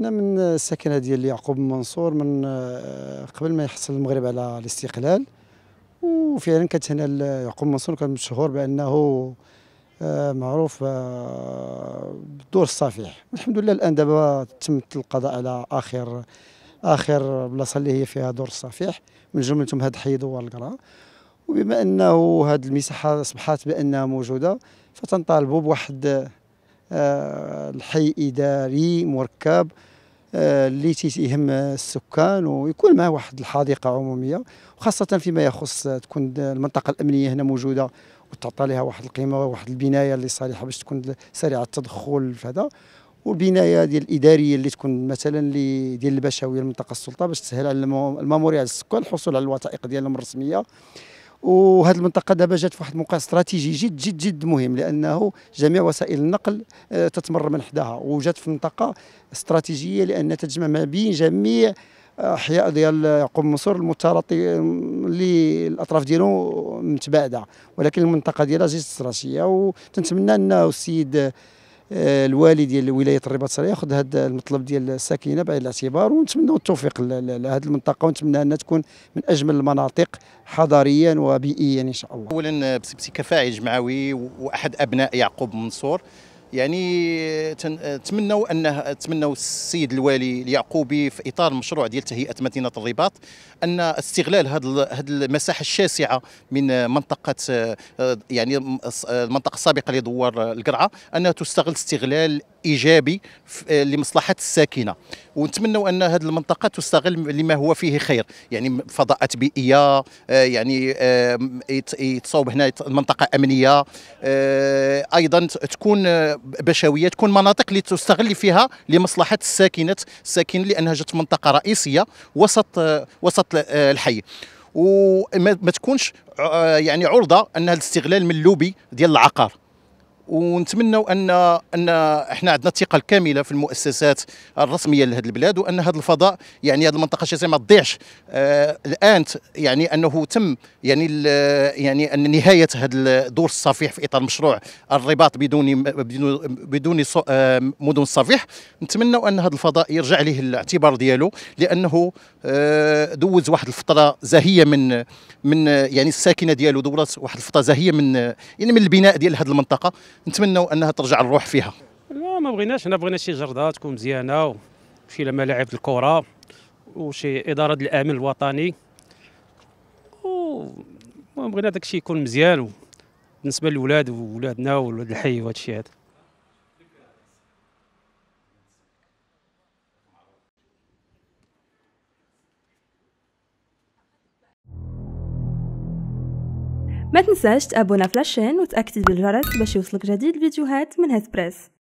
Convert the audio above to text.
احنا من السكنه ديال يعقوب منصور من آه، قبل ما يحصل المغرب على الاستقلال وفعلا كانت هنا يعقوب منصور كان مشهور بانه آه، معروف آه، بالدور الصفيح والحمد لله الان دابا تم القضاء على اخر اخر بلاصه اللي هي فيها دور الصفيح من جملتهم هذا الحي دوار القرى وبما انه هذه المساحه اصبحت بانها موجوده فتنطالبوا بواحد الحي اداري مركب اللي آه، تيهم السكان ويكون معاه واحد الحديقه عموميه وخاصه فيما يخص تكون المنطقه الامنيه هنا موجوده وتعطى لها واحد القيمه وواحد البنايه اللي صالحه باش تكون سريعه التدخل في هذا والبنايه ديال الاداريه اللي تكون مثلا اللي ديال البشويه المنطقه السلطه باش تسهل على الماموري على السكان الحصول على الوثائق ديالهم الرسميه وهذه المنطقه دابا جات في واحد الموقع استراتيجي جد جد جد مهم لانه جميع وسائل النقل آه، تتمر من حداها وجات في منطقه استراتيجيه لان تجمع ما بين جميع احياء ديال يعقوب منصور المتلاطي آه، اللي الاطراف ديالو متباعده ولكن المنطقه ديالها جد استراتيجيه وتنتمنى انه السيد آه، الوالي ديال ولايه الرباط السريه ياخذ هذا المطلب ديال الساكنه بعين الاعتبار ونتمنوا التوفيق لهذه المنطقه ونتمنى انها تكون من اجمل المناطق حضاريا وبيئيا ان شاء الله اولا آه، كفاعل جمعوي واحد ابناء يعقوب منصور يعني تمنوا ان تمنوا السيد الوالي اليعقوبي في اطار المشروع ديال تهيئه مدينه الرباط ان استغلال هذه المساحه الشاسعه من منطقه آه، يعني المنطقه آه، السابقه لدوار القرعه انها تستغل استغلال ايجابي آه، لمصلحه الساكنه ونتمنى ان هذه المنطقه تستغل لما هو فيه خير يعني فضاءات بيئيه آه، يعني آه، يتصاوب هنا منطقه امنيه ايضا تكون بشويه تكون مناطق اللي تستغل فيها لمصلحه الساكنه الساكن لانها جات منطقه رئيسيه وسط وسط الحي وما تكونش يعني عرضه انها الاستغلال من اللوبي ديال العقار ونتمنوا ان ان احنا عندنا الثقه الكامله في المؤسسات الرسميه لهذ البلاد وان هذا الفضاء يعني هذه المنطقه الشاسعه ما تضيعش الان يعني انه تم يعني يعني ان نهايه هذا الدور الصفيح في اطار مشروع الرباط بدون بدون بدون آه، مدن الصفيح نتمنوا ان هذا الفضاء يرجع له الاعتبار ديالو لانه آه، دوز واحد الفتره زاهيه من من يعني الساكنه ديالو دورت واحد الفتره زاهيه من يعني من البناء ديال هذه المنطقه نتمنوا انها ترجع الروح فيها لا ما بغيناش حنا بغينا شي جرده تكون مزيانه وشي ملاعب الكره وشي اداره الامن الوطني المهم بغينا داكشي يكون مزيان بالنسبه للولاد وولادنا وولاد الحي وهادشي هذا ما تنساش تابونا فلاشين وتاكتب الجرس باش يوصلك جديد الفيديوهات من بريس